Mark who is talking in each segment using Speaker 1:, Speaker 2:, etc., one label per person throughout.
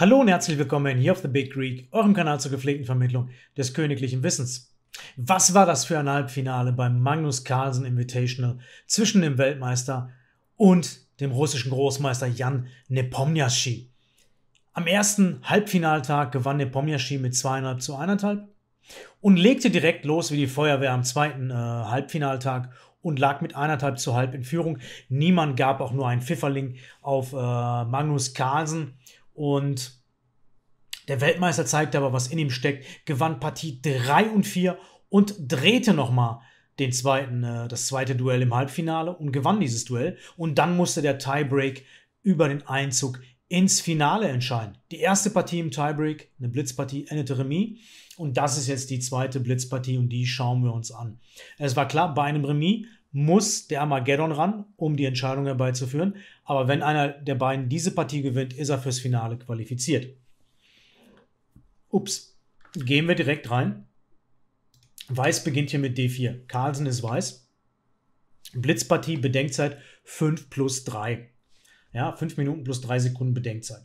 Speaker 1: Hallo und herzlich willkommen hier auf The Big Greek, eurem Kanal zur gepflegten Vermittlung des königlichen Wissens. Was war das für ein Halbfinale beim Magnus Carlsen Invitational zwischen dem Weltmeister und dem russischen Großmeister Jan Nepomniachtchi? Am ersten Halbfinaltag gewann Nepomniachtchi mit zweieinhalb zu eineinhalb und legte direkt los wie die Feuerwehr am zweiten äh, Halbfinaltag und lag mit eineinhalb zu halb in Führung. Niemand gab auch nur einen Pfifferling auf äh, Magnus Carlsen und der Weltmeister zeigte aber, was in ihm steckt, gewann Partie 3 und 4 und drehte nochmal den zweiten, äh, das zweite Duell im Halbfinale und gewann dieses Duell. Und dann musste der Tiebreak über den Einzug ins Finale entscheiden. Die erste Partie im Tiebreak, eine Blitzpartie, endete Remis. Und das ist jetzt die zweite Blitzpartie und die schauen wir uns an. Es war klar, bei einem Remis muss der Armageddon ran, um die Entscheidung herbeizuführen. Aber wenn einer der beiden diese Partie gewinnt, ist er fürs Finale qualifiziert. Ups, gehen wir direkt rein. Weiß beginnt hier mit D4. Carlsen ist weiß. Blitzpartie, Bedenkzeit 5 plus 3. Ja, 5 Minuten plus 3 Sekunden Bedenkzeit.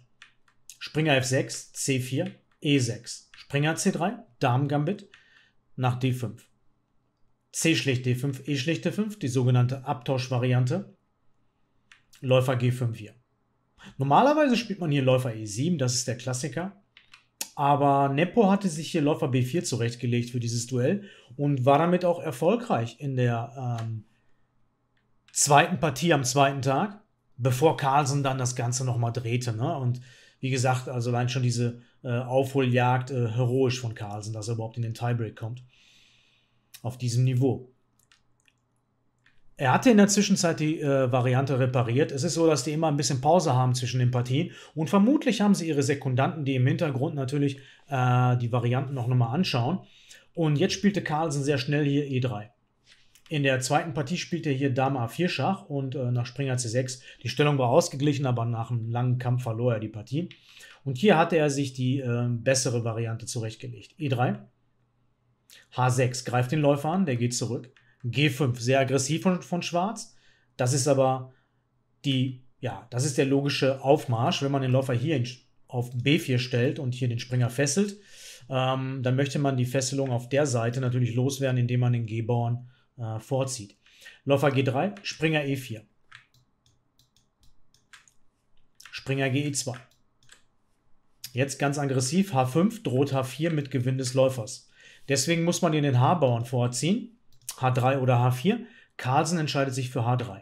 Speaker 1: Springer F6, C4, E6. Springer C3, Damen Gambit nach D5. C schlicht D5, E schlicht D5, die sogenannte Abtauschvariante. Läufer G5 hier. Normalerweise spielt man hier Läufer E7, das ist der Klassiker. Aber Nepo hatte sich hier Läufer B4 zurechtgelegt für dieses Duell und war damit auch erfolgreich in der ähm, zweiten Partie am zweiten Tag, bevor Carlsen dann das Ganze nochmal drehte. Ne? Und wie gesagt, also allein schon diese äh, Aufholjagd äh, heroisch von Carlsen, dass er überhaupt in den Tiebreak kommt auf diesem Niveau. Er hatte in der Zwischenzeit die äh, Variante repariert. Es ist so, dass die immer ein bisschen Pause haben zwischen den Partien. Und vermutlich haben sie ihre Sekundanten, die im Hintergrund natürlich äh, die Varianten noch nochmal anschauen. Und jetzt spielte Carlsen sehr schnell hier E3. In der zweiten Partie spielte er hier Dame A4 Schach und äh, nach Springer C6. Die Stellung war ausgeglichen, aber nach einem langen Kampf verlor er die Partie. Und hier hatte er sich die äh, bessere Variante zurechtgelegt. E3. H6 greift den Läufer an, der geht zurück. G5, sehr aggressiv von, von Schwarz. Das ist aber die, ja, das ist der logische Aufmarsch. Wenn man den Läufer hier in, auf B4 stellt und hier den Springer fesselt, ähm, dann möchte man die Fesselung auf der Seite natürlich loswerden, indem man den g born äh, vorzieht. Läufer G3, Springer E4. Springer GE2. Jetzt ganz aggressiv, H5 droht H4 mit Gewinn des Läufers. Deswegen muss man hier den H-Bauern vorziehen, H3 oder H4. Carlsen entscheidet sich für H3.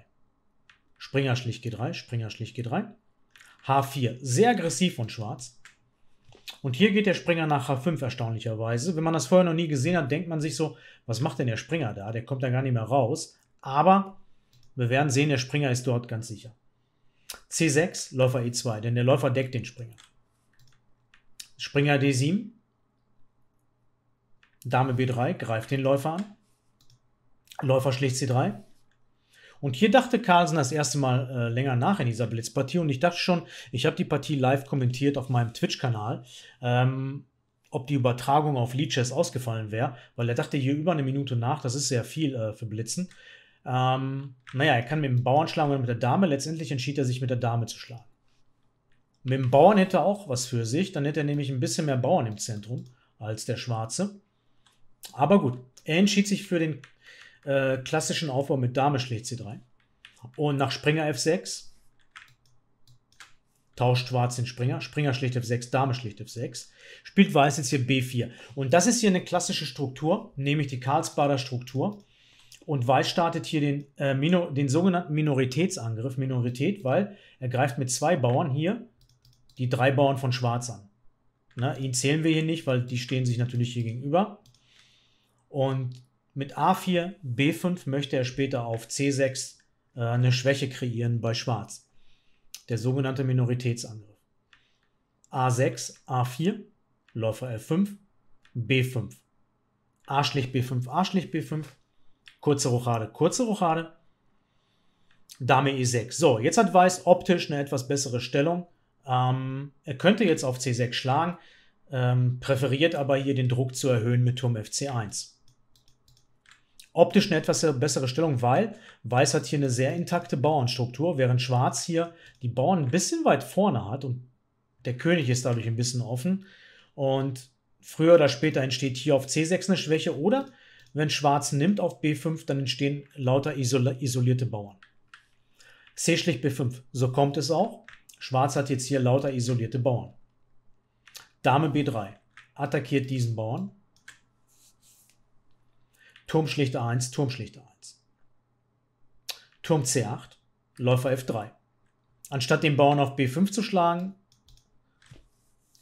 Speaker 1: Springer schlicht G3, Springer schlicht G3. H4, sehr aggressiv von Schwarz. Und hier geht der Springer nach H5 erstaunlicherweise. Wenn man das vorher noch nie gesehen hat, denkt man sich so, was macht denn der Springer da? Der kommt da gar nicht mehr raus. Aber wir werden sehen, der Springer ist dort ganz sicher. C6, Läufer E2, denn der Läufer deckt den Springer. Springer D7, Dame B3 greift den Läufer an. Läufer schlägt C3. Und hier dachte Carlsen das erste Mal äh, länger nach in dieser Blitzpartie und ich dachte schon, ich habe die Partie live kommentiert auf meinem Twitch-Kanal, ähm, ob die Übertragung auf Leeches ausgefallen wäre, weil er dachte hier über eine Minute nach, das ist sehr viel äh, für Blitzen. Ähm, naja, er kann mit dem Bauern schlagen oder mit der Dame. Letztendlich entschied er sich, mit der Dame zu schlagen. Mit dem Bauern hätte er auch was für sich, dann hätte er nämlich ein bisschen mehr Bauern im Zentrum als der Schwarze. Aber gut, er entschied sich für den äh, klassischen Aufbau mit Dame schlägt C3. Und nach Springer F6 tauscht Schwarz den Springer. Springer schlägt F6, Dame schlägt F6. Spielt Weiß jetzt hier B4. Und das ist hier eine klassische Struktur, nämlich die Karlsbader Struktur. Und Weiß startet hier den, äh, Mino, den sogenannten Minoritätsangriff. Minorität, weil er greift mit zwei Bauern hier die drei Bauern von Schwarz an. Na, ne, ihn zählen wir hier nicht, weil die stehen sich natürlich hier gegenüber. Und mit A4, B5 möchte er später auf C6 äh, eine Schwäche kreieren bei Schwarz. Der sogenannte Minoritätsangriff. A6, A4, Läufer F5, B5. A schlicht B5, A schlicht B5, kurze Rochade, kurze Rochade, Dame E6. So, jetzt hat Weiß optisch eine etwas bessere Stellung. Ähm, er könnte jetzt auf C6 schlagen, ähm, präferiert aber hier den Druck zu erhöhen mit Turm FC1. Optisch eine etwas bessere Stellung, weil Weiß hat hier eine sehr intakte Bauernstruktur, während Schwarz hier die Bauern ein bisschen weit vorne hat und der König ist dadurch ein bisschen offen. Und früher oder später entsteht hier auf C6 eine Schwäche oder wenn Schwarz nimmt auf B5, dann entstehen lauter isolierte Bauern. C schlicht B5, so kommt es auch. Schwarz hat jetzt hier lauter isolierte Bauern. Dame B3 attackiert diesen Bauern. Turm Schlichter 1, Turm Schlichter 1. Turm C8, Läufer F3. Anstatt den Bauern auf B5 zu schlagen,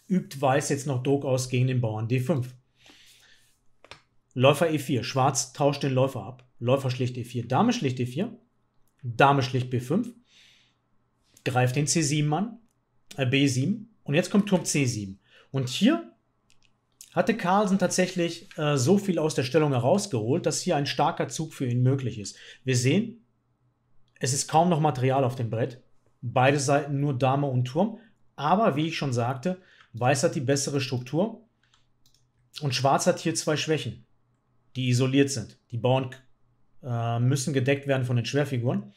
Speaker 1: übt Weiß jetzt noch Druck aus gegen den Bauern D5. Läufer E4, Schwarz tauscht den Läufer ab. Läufer schlicht E4, Dame schlicht E4, Dame schlicht B5, greift den C7 an, äh B7 und jetzt kommt Turm C7. Und hier hatte Carlsen tatsächlich äh, so viel aus der Stellung herausgeholt, dass hier ein starker Zug für ihn möglich ist. Wir sehen, es ist kaum noch Material auf dem Brett. Beide Seiten nur Dame und Turm. Aber wie ich schon sagte, Weiß hat die bessere Struktur und Schwarz hat hier zwei Schwächen, die isoliert sind. Die Bauern äh, müssen gedeckt werden von den Schwerfiguren.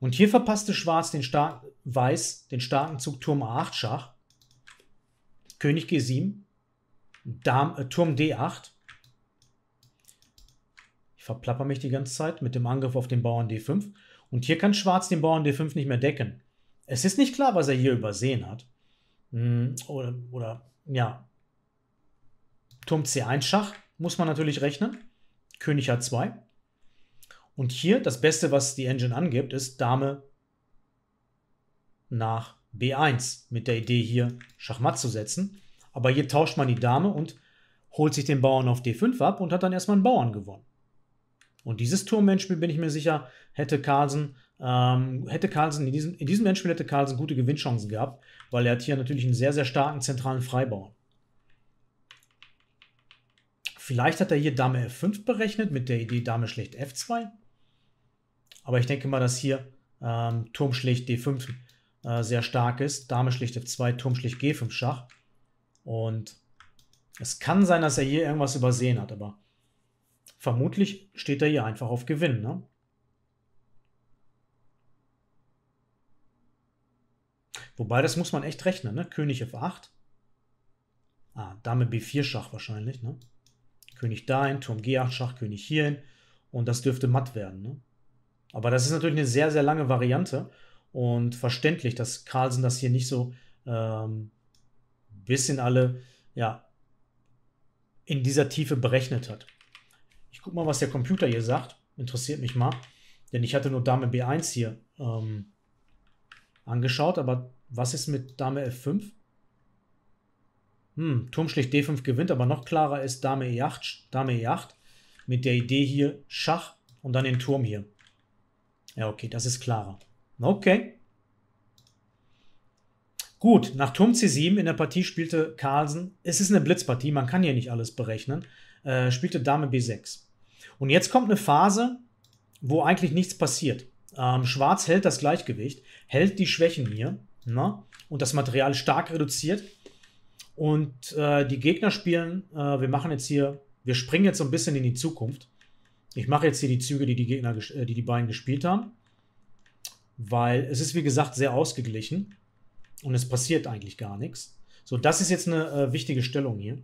Speaker 1: Und hier verpasste Schwarz den Star Weiß den starken Zug Turm A8 Schach, König G7 Dam, äh, Turm D8. Ich verplapper mich die ganze Zeit mit dem Angriff auf den Bauern D5. Und hier kann Schwarz den Bauern D5 nicht mehr decken. Es ist nicht klar, was er hier übersehen hat. Hm, oder, oder, ja. Turm C1 Schach muss man natürlich rechnen. König H2. Und hier das Beste, was die Engine angibt, ist Dame nach B1 mit der Idee hier Schachmatt zu setzen. Aber hier tauscht man die Dame und holt sich den Bauern auf D5 ab und hat dann erstmal einen Bauern gewonnen. Und dieses turm bin ich mir sicher, hätte Carlsen, ähm, hätte Carlsen in diesem, in diesem Endspiel hätte Carlsen gute Gewinnchancen gehabt, weil er hat hier natürlich einen sehr, sehr starken zentralen Freibauern. Vielleicht hat er hier Dame F5 berechnet mit der Idee Dame schlägt F2. Aber ich denke mal, dass hier ähm, Turm schlägt D5 äh, sehr stark ist. Dame schlägt F2, Turm schlägt G5 Schach. Und es kann sein, dass er hier irgendwas übersehen hat, aber vermutlich steht er hier einfach auf Gewinn. Ne? Wobei, das muss man echt rechnen. Ne? König F8. Ah, Dame B4 Schach wahrscheinlich. Ne? König dahin, Turm G8 Schach, König hierhin. Und das dürfte matt werden. Ne? Aber das ist natürlich eine sehr, sehr lange Variante. Und verständlich, dass Carlsen das hier nicht so ähm, bisschen alle ja, in dieser Tiefe berechnet hat. Ich gucke mal, was der Computer hier sagt. Interessiert mich mal. Denn ich hatte nur Dame B1 hier ähm, angeschaut, aber was ist mit Dame F5? Hm, Turm schlicht D5 gewinnt, aber noch klarer ist Dame E8, Dame E8 mit der Idee hier Schach und dann den Turm hier. Ja, okay, das ist klarer. Okay. Gut, nach Turm C7 in der Partie spielte Carlsen, es ist eine Blitzpartie, man kann hier nicht alles berechnen, äh, spielte Dame B6. Und jetzt kommt eine Phase, wo eigentlich nichts passiert. Ähm, Schwarz hält das Gleichgewicht, hält die Schwächen hier na? Ne, und das Material stark reduziert. Und äh, die Gegner spielen, äh, wir machen jetzt hier, wir springen jetzt so ein bisschen in die Zukunft. Ich mache jetzt hier die Züge, die die, Gegner, äh, die die beiden gespielt haben, weil es ist, wie gesagt, sehr ausgeglichen und es passiert eigentlich gar nichts. So, das ist jetzt eine äh, wichtige Stellung hier.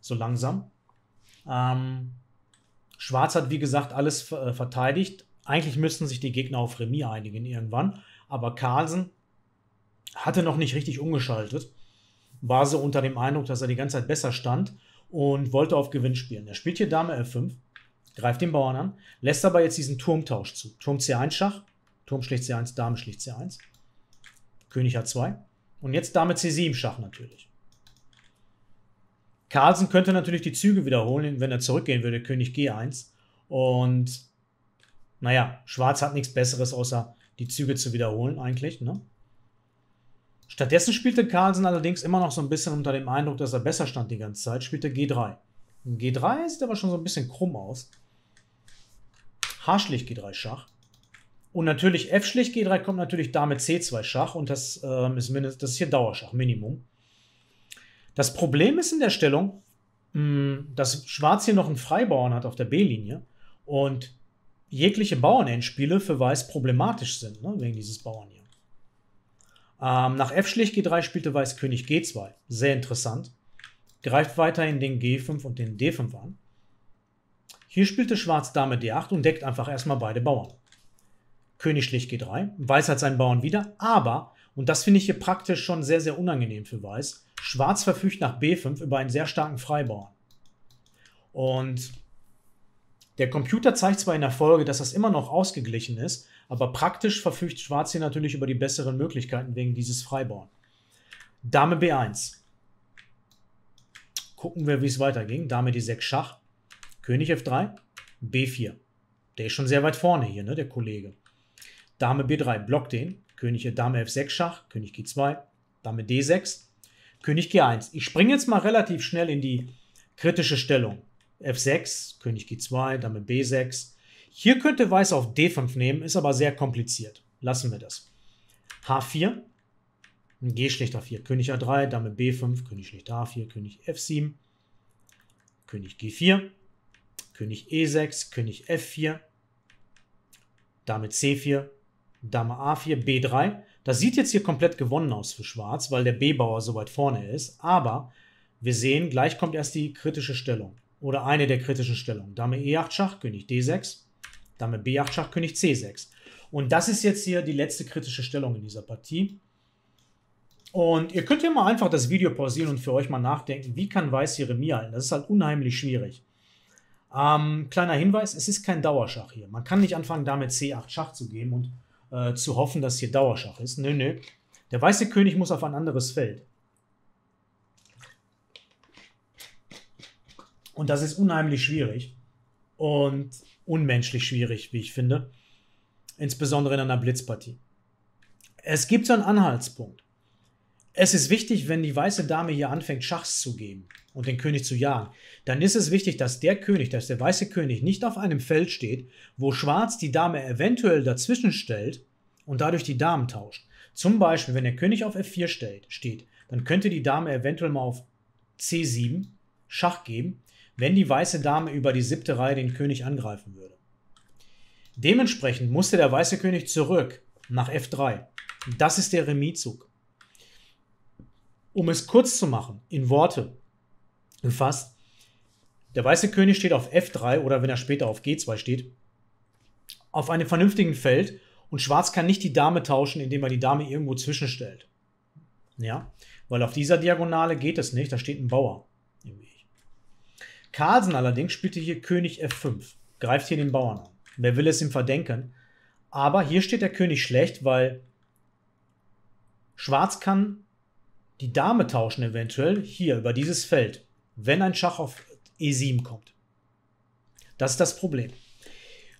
Speaker 1: So langsam. Ähm, Schwarz hat, wie gesagt, alles äh, verteidigt. Eigentlich müssten sich die Gegner auf Remis einigen irgendwann. Aber Carlsen hatte noch nicht richtig umgeschaltet. War so unter dem Eindruck, dass er die ganze Zeit besser stand und wollte auf Gewinn spielen. Er spielt hier Dame F5, greift den Bauern an, lässt aber jetzt diesen Turmtausch zu. Turm C1 Schach, Turm schlägt C1, Dame schlägt C1. König H2. Und jetzt Dame C7 Schach natürlich. Carlsen könnte natürlich die Züge wiederholen, wenn er zurückgehen würde, König G1. Und naja, Schwarz hat nichts Besseres, außer die Züge zu wiederholen eigentlich. Ne? Stattdessen spielte Carlsen allerdings immer noch so ein bisschen unter dem Eindruck, dass er besser stand die ganze Zeit, spielte G3. G3 sieht aber schon so ein bisschen krumm aus. Haschlich G3 Schach. Und natürlich F schlicht G3 kommt natürlich Dame C2 Schach und das, ähm, ist, mindest, das ist hier Dauerschach, Minimum. Das Problem ist in der Stellung, mh, hm, dass Schwarz hier noch einen Freibauern hat auf der B-Linie und jegliche Bauernendspiele für Weiß problematisch sind, ne, wegen dieses Bauern hier. Ähm, nach F schlicht G3 spielte Weiß König G2. Sehr interessant. Greift weiterhin den G5 und den D5 an. Hier spielte Schwarz Dame D8 und deckt einfach erstmal beide Bauern. König schlägt G3, Weiß hat seinen Bauern wieder, aber, und das finde ich hier praktisch schon sehr, sehr unangenehm für Weiß, Schwarz verfügt nach B5 über einen sehr starken Freibauern. Und der Computer zeigt zwar in der Folge, dass das immer noch ausgeglichen ist, aber praktisch verfügt Schwarz hier natürlich über die besseren Möglichkeiten wegen dieses Freibauern. Dame B1. Gucken wir, wie es weiterging. Dame D6 Schach, König F3, B4. Der ist schon sehr weit vorne hier, ne, der Kollege. Dame B3 blockt den. König hier Dame F6 Schach, König G2, Dame D6, König G1. Ich springe jetzt mal relativ schnell in die kritische Stellung. F6, König G2, Dame B6. Hier könnte Weiß auf D5 nehmen, ist aber sehr kompliziert. Lassen wir das. H4, G schlicht A4, König A3, Dame B5, König schlicht A4, König F7, König G4, König E6, König F4, Dame C4, Dame A4, B3. Das sieht jetzt hier komplett gewonnen aus für Schwarz, weil der B-Bauer so weit vorne ist. Aber wir sehen, gleich kommt erst die kritische Stellung. Oder eine der kritischen Stellungen. Dame E8 Schach, König D6. Dame B8 Schach, König C6. Und das ist jetzt hier die letzte kritische Stellung in dieser Partie. Und ihr könnt ja mal einfach das Video pausieren und für euch mal nachdenken, wie kann Weiß hier Remis halten? Das ist halt unheimlich schwierig. Ähm, kleiner Hinweis, es ist kein Dauerschach hier. Man kann nicht anfangen, damit C8 Schach zu geben und äh, zu hoffen, dass hier Dauerschach ist. Nö, nö. Der weiße König muss auf ein anderes Feld. Und das ist unheimlich schwierig und unmenschlich schwierig, wie ich finde. Insbesondere in einer Blitzpartie. Es gibt so einen Anhaltspunkt es ist wichtig, wenn die weiße Dame hier anfängt, Schachs zu geben und den König zu jagen, dann ist es wichtig, dass der König, dass der weiße König nicht auf einem Feld steht, wo Schwarz die Dame eventuell dazwischen stellt und dadurch die Damen tauscht. Zum Beispiel, wenn der König auf F4 stellt, steht, dann könnte die Dame eventuell mal auf C7 Schach geben, wenn die weiße Dame über die siebte Reihe den König angreifen würde. Dementsprechend musste der weiße König zurück nach F3. Das ist der Remiszug. Um es kurz zu machen, in Worte gefasst, der weiße König steht auf F3 oder wenn er später auf G2 steht, auf einem vernünftigen Feld und Schwarz kann nicht die Dame tauschen, indem er die Dame irgendwo zwischenstellt. Ja, weil auf dieser Diagonale geht es nicht, da steht ein Bauer im Weg. Carlsen allerdings spielte hier König F5, greift hier den Bauern an. Wer will es ihm verdenken? Aber hier steht der König schlecht, weil Schwarz kann die Dame tauschen eventuell hier über dieses Feld, wenn ein Schach auf E7 kommt. Das ist das Problem.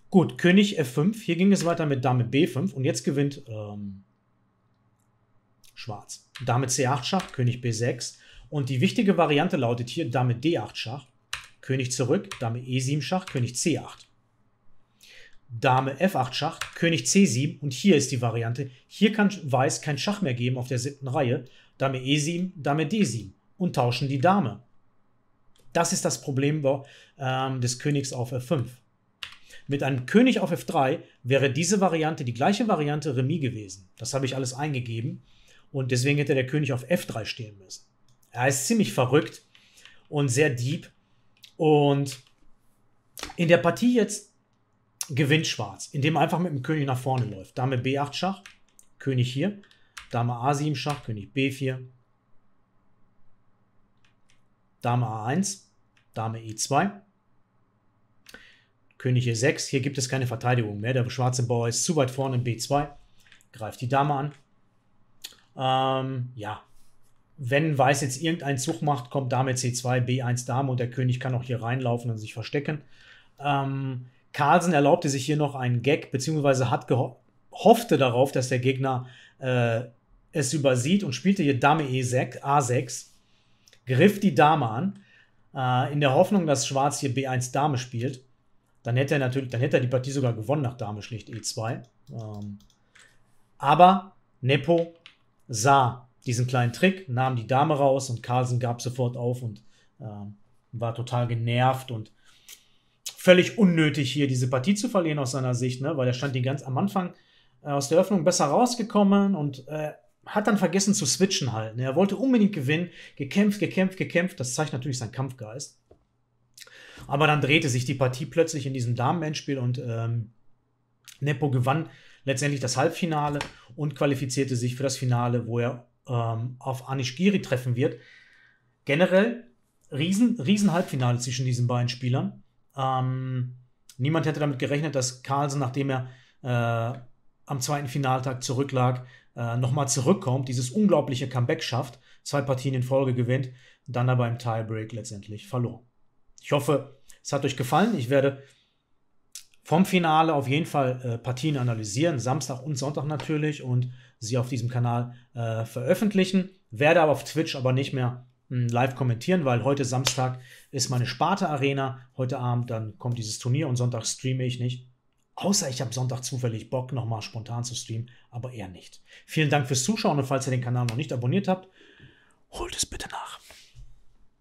Speaker 1: Gut, König F5, hier ging es weiter mit Dame B5 und jetzt gewinnt ähm, Schwarz. Dame C8 Schach, König B6 und die wichtige Variante lautet hier Dame D8 Schach, König zurück, Dame E7 Schach, König C8. Dame F8 Schach, König C7 und hier ist die Variante. Hier kann Weiß kein Schach mehr geben auf der siebten Reihe Dame E7, Dame D7 und tauschen die Dame. Das ist das Problem ähm, des Königs auf F5. Mit einem König auf F3 wäre diese Variante die gleiche Variante Remis gewesen. Das habe ich alles eingegeben und deswegen hätte der König auf F3 stehen müssen. Er ist ziemlich verrückt und sehr deep und in der Partie jetzt gewinnt Schwarz, indem er einfach mit dem König nach vorne läuft. Dame B8 Schach, König hier, Dame A7 Schach, König B4. Dame A1, Dame E2. König E6, hier gibt es keine Verteidigung mehr. Der schwarze Bauer ist zu weit vorne in B2, greift die Dame an. Ähm, ja, wenn Weiß jetzt irgendeinen Zug macht, kommt Dame C2, B1 Dame und der König kann auch hier reinlaufen und sich verstecken. Ähm, Carlsen erlaubte sich hier noch einen Gag, beziehungsweise hat, gehofft, hoffte darauf, dass der Gegner äh, es übersieht und spielte hier Dame E6, A6, griff die Dame an, äh, in der Hoffnung, dass Schwarz hier B1 Dame spielt. Dann hätte er natürlich, dann hätte er die Partie sogar gewonnen nach Dame schlicht E2. Ähm, aber Nepo sah diesen kleinen Trick, nahm die Dame raus und Carlsen gab sofort auf und äh, war total genervt und völlig unnötig hier diese Partie zu verlieren aus seiner Sicht, ne? weil er stand die ganz am Anfang äh, aus der Öffnung besser rausgekommen und äh, hat dann vergessen zu switchen halt. Ne? Er wollte unbedingt gewinnen, gekämpft, gekämpft, gekämpft. Das zeigt natürlich seinen Kampfgeist. Aber dann drehte sich die Partie plötzlich in diesem Damen-Endspiel und ähm, Nepo gewann letztendlich das Halbfinale und qualifizierte sich für das Finale, wo er ähm, auf Anish Giri treffen wird. Generell riesen, riesen Halbfinale zwischen diesen beiden Spielern. Ähm, niemand hätte damit gerechnet, dass Carlsen, nachdem er äh, am zweiten Finaltag zurücklag, äh, nochmal zurückkommt, dieses unglaubliche Comeback schafft, zwei Partien in Folge gewinnt, dann aber im Tiebreak letztendlich verloren. Ich hoffe, es hat euch gefallen. Ich werde vom Finale auf jeden Fall äh, Partien analysieren, Samstag und Sonntag natürlich und sie auf diesem Kanal äh, veröffentlichen. Werde aber auf Twitch aber nicht mehr mh, hm, live kommentieren, weil heute Samstag ist meine Sparta Arena, heute Abend dann kommt dieses Turnier und Sonntag streame ich nicht. Außer ich habe Sonntag zufällig Bock, nochmal spontan zu streamen, aber eher nicht. Vielen Dank fürs Zuschauen und falls ihr den Kanal noch nicht abonniert habt, holt es bitte nach.